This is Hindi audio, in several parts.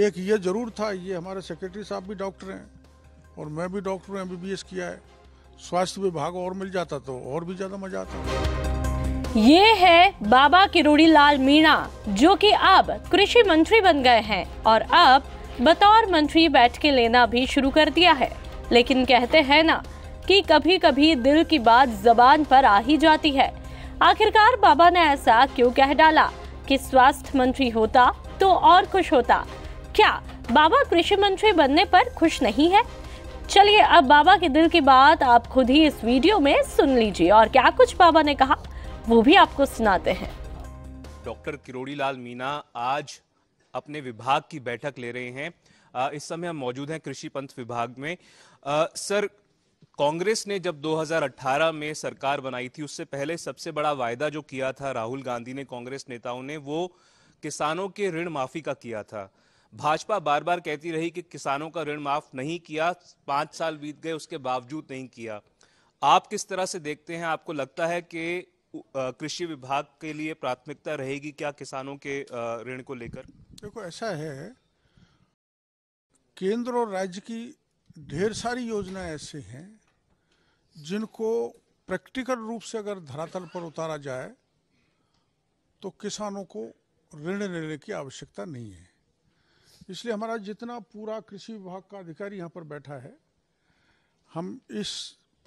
एक ये ज़रूर था ये हमारे सेक्रेटरी साहब भी डॉक्टर हैं और मैं भी डॉक्टर हूँ एम किया है स्वास्थ्य विभाग और मिल जाता तो और भी ज़्यादा मजा आता ये है बाबा किरोड़ी लाल मीणा जो कि अब कृषि मंत्री बन गए हैं और अब बतौर मंत्री बैठ के लेना भी शुरू कर दिया है लेकिन कहते हैं ना कि कभी कभी दिल की बात जबान पर आ ही जाती है आखिरकार बाबा ने ऐसा क्यों कह डाला कि स्वास्थ्य मंत्री होता तो और खुश होता क्या बाबा कृषि मंत्री बनने पर खुश नहीं है चलिए अब बाबा के दिल की बात आप खुद ही इस वीडियो में सुन लीजिए और क्या कुछ बाबा ने कहा वो भी आपको सुनाते हैं डॉक्टर किरोड़ी लाल मीना आज अपने विभाग की बैठक ले रहे हैं इस समय हम मौजूद हैं कृषि पंथ विभाग में सर कांग्रेस ने जब 2018 में सरकार बनाई थी उससे पहले सबसे बड़ा वायदा जो किया था राहुल गांधी ने कांग्रेस नेताओं ने वो किसानों के ऋण माफी का किया था भाजपा बार बार कहती रही कि किसानों का ऋण माफ नहीं किया पांच साल बीत गए उसके बावजूद नहीं किया आप किस तरह से देखते हैं आपको लगता है कि कृषि विभाग के लिए प्राथमिकता रहेगी क्या किसानों के ऋण को लेकर देखो ऐसा है केंद्र और राज्य की ढेर सारी योजनाएं ऐसे हैं जिनको प्रैक्टिकल रूप से अगर धरातल पर उतारा जाए तो किसानों को ऋण लेने की आवश्यकता नहीं है इसलिए हमारा जितना पूरा कृषि विभाग का अधिकारी यहाँ पर बैठा है हम इस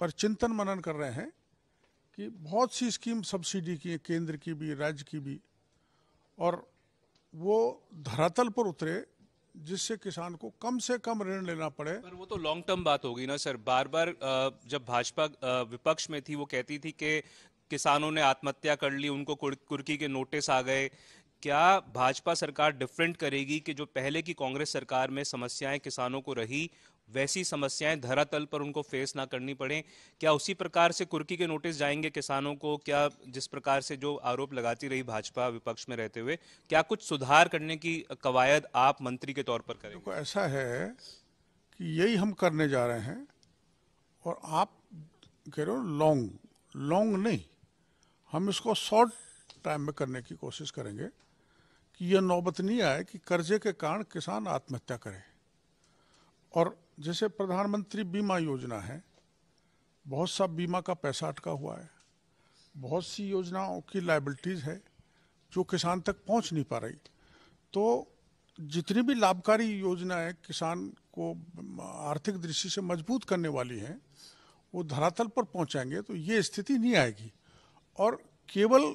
पर चिंतन मनन कर रहे हैं कि बहुत सी स्कीम सब्सिडी की केंद्र की भी राज्य की भी और वो धरातल पर उतरे जिससे किसान को कम से कम ऋण लेना पड़े पर वो तो लॉन्ग टर्म बात होगी ना सर बार बार जब भाजपा विपक्ष में थी वो कहती थी कि किसानों ने आत्महत्या कर ली उनको कुर्की के नोटिस आ गए क्या भाजपा सरकार डिफरेंट करेगी कि जो पहले की कांग्रेस सरकार में समस्याएं किसानों को रही वैसी समस्याएं धरातल पर उनको फेस ना करनी पड़े क्या उसी प्रकार से कुर्की के नोटिस जाएंगे किसानों को क्या जिस प्रकार से जो आरोप लगाती रही भाजपा विपक्ष में रहते हुए क्या कुछ सुधार करने की कवायद आप मंत्री के तौर पर करें तो ऐसा है कि यही हम करने जा रहे हैं और आप कह रहे हो लॉन्ग लॉन्ग नहीं हम इसको शॉर्ट टाइम में करने की कोशिश करेंगे कि यह नौबत नहीं आए कि कर्जे के कारण किसान आत्महत्या करे और जैसे प्रधानमंत्री बीमा योजना है बहुत सा बीमा का पैसा अटका हुआ है बहुत सी योजनाओं की लाइबिलिटीज़ है जो किसान तक पहुंच नहीं पा रही तो जितनी भी लाभकारी योजनाएं किसान को आर्थिक दृष्टि से मजबूत करने वाली हैं वो धरातल पर पहुंचाएंगे तो ये स्थिति नहीं आएगी और केवल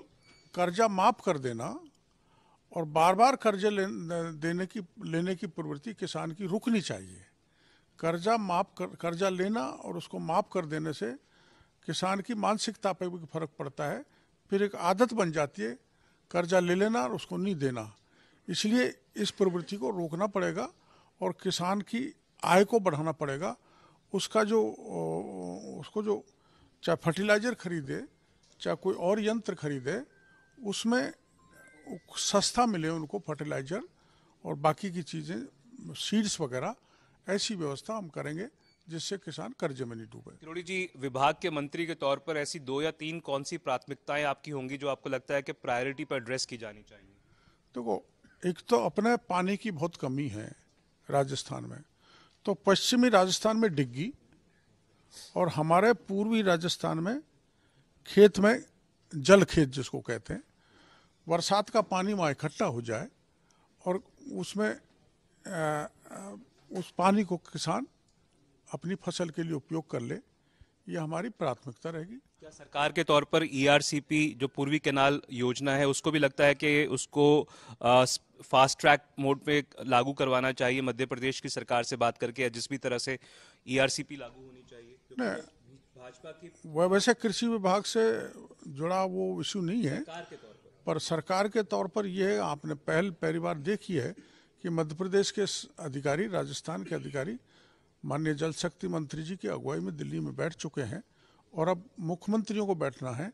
कर्जा माफ़ कर देना और बार बार कर्जे ले, देने की लेने की प्रवृत्ति किसान की रुकनी चाहिए कर्जा माफ कर कर्जा लेना और उसको माफ कर देने से किसान की मानसिकता पर भी फर्क पड़ता है फिर एक आदत बन जाती है कर्जा ले लेना और उसको नहीं देना इसलिए इस प्रवृत्ति को रोकना पड़ेगा और किसान की आय को बढ़ाना पड़ेगा उसका जो उसको जो चाहे फर्टिलाइजर खरीदे चाहे कोई और यंत्र खरीदे उसमें सस्ता मिले उनको फर्टिलाइजर और बाकी की चीज़ें सीड्स वगैरह ऐसी व्यवस्था हम करेंगे जिससे किसान कर्जे में नहीं डूबे तिरोड़ी जी विभाग के मंत्री के तौर पर ऐसी दो या तीन कौन सी प्राथमिकताएं आपकी होंगी जो आपको लगता है कि प्रायोरिटी पर एड्रेस की जानी चाहिए देखो तो एक तो अपने पानी की बहुत कमी है राजस्थान में तो पश्चिमी राजस्थान में डिग्गी और हमारे पूर्वी राजस्थान में खेत में जल खेत जिसको कहते हैं बरसात का पानी वहाँ इकट्ठा हो जाए और उसमें आ, उस पानी को किसान अपनी फसल के लिए उपयोग कर ले ये हमारी प्राथमिकता रहेगी क्या सरकार के तौर पर ईआरसीपी e जो पूर्वी कैनाल योजना है उसको भी लगता है कि उसको आ, फास्ट ट्रैक मोड पे लागू करवाना चाहिए मध्य प्रदेश की सरकार से बात करके जिस भी तरह से ईआरसीपी e लागू होनी चाहिए भाजपा की वैसे कृषि विभाग से जुड़ा वो इश्यू नहीं है सरकार के तौर पर सरकार के तौर पर यह आपने पहल पहली बार देखी है कि मध्य प्रदेश के अधिकारी राजस्थान के अधिकारी माननीय जल शक्ति मंत्री जी की अगुवाई में दिल्ली में बैठ चुके हैं और अब मुख्यमंत्रियों को बैठना है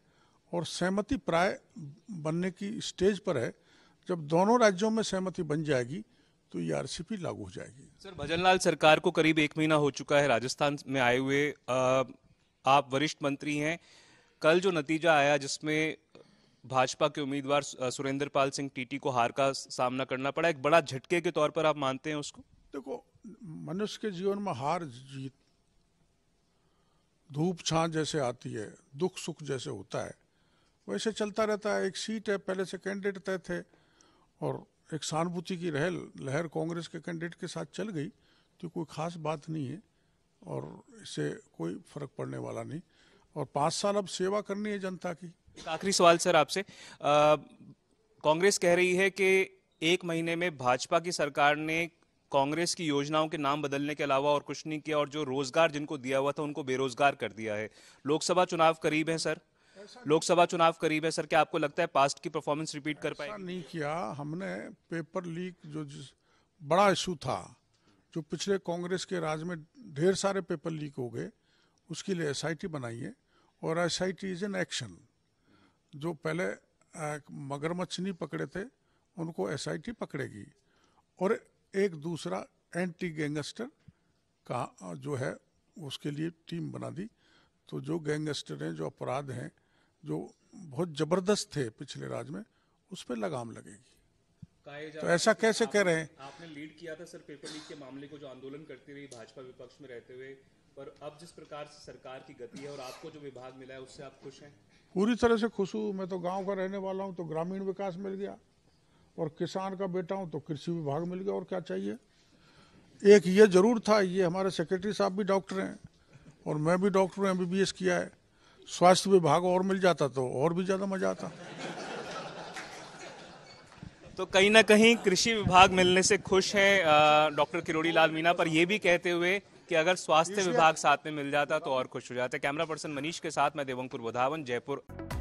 और सहमति प्राय बनने की स्टेज पर है जब दोनों राज्यों में सहमति बन जाएगी तो ये आरसीपी लागू हो जाएगी सर भजनलाल सरकार को करीब एक महीना हो चुका है राजस्थान में आए हुए आप वरिष्ठ मंत्री हैं कल जो नतीजा आया जिसमें भाजपा के उम्मीदवार सुरेंद्र पाल सिंह टीटी को हार का सामना करना पड़ा एक बड़ा झटके के तौर पर आप मानते हैं उसको देखो मनुष्य के जीवन में हार जीत धूप छां जैसे आती है दुख सुख जैसे होता है वैसे चलता रहता है एक सीट है पहले से कैंडिडेट तय थे और एक सहानुभूति की रहल लहर कांग्रेस के कैंडिडेट के साथ चल गई तो कोई खास बात नहीं है और इससे कोई फर्क पड़ने वाला नहीं और पाँच साल अब सेवा करनी है जनता की आखिरी सवाल सर आपसे कांग्रेस कह रही है कि एक महीने में भाजपा की सरकार ने कांग्रेस की योजनाओं के नाम बदलने के अलावा और कुछ नहीं किया और जो रोजगार जिनको दिया हुआ था उनको बेरोजगार कर दिया है लोकसभा चुनाव करीब है सर लोकसभा चुनाव करीब है सर क्या आपको लगता है पास्ट की परफॉर्मेंस रिपीट कर पाए नहीं किया हमने पेपर लीक जो बड़ा इशू था जो पिछले कांग्रेस के राज में ढेर सारे पेपर लीक हो गए उसके लिए एस बनाई है और एस इज एन एक्शन जो पहले मगरमच्छ नहीं पकड़े थे उनको एसआईटी पकड़ेगी और एक दूसरा एंटी गैंगस्टर का जो है उसके लिए टीम बना दी तो जो गैंगस्टर हैं जो अपराध हैं जो बहुत ज़बरदस्त थे पिछले राज में उस पर लगाम लगेगी तो ऐसा कैसे आप, कह रहे हैं आपने लीड किया था सर पेपर लीक के मामले को जो आंदोलन करती रही भाजपा विपक्ष में रहते हुए पर अब जिस प्रकार से सरकार की गति है और आपको जो विभाग मिला है उससे आप खुश हैं पूरी तरह से खुश हूँ मैं तो गांव का रहने वाला हूँ तो ग्रामीण विकास मिल गया और किसान का बेटा हूँ तो कृषि विभाग मिल गया और क्या चाहिए एक ये जरूर था ये हमारे सेक्रेटरी साहब भी डॉक्टर हैं और मैं भी डॉक्टर हूँ एम किया है स्वास्थ्य विभाग और मिल जाता तो और भी ज़्यादा मजा आता तो कहीं ना कहीं कृषि विभाग मिलने से खुश हैं डॉक्टर किरोड़ी लाल मीना पर यह भी कहते हुए कि अगर स्वास्थ्य विभाग साथ में मिल जाता तो और खुश हो जाते कैमरा पर्सन मनीष के साथ मैं देवंकुर वधावन जयपुर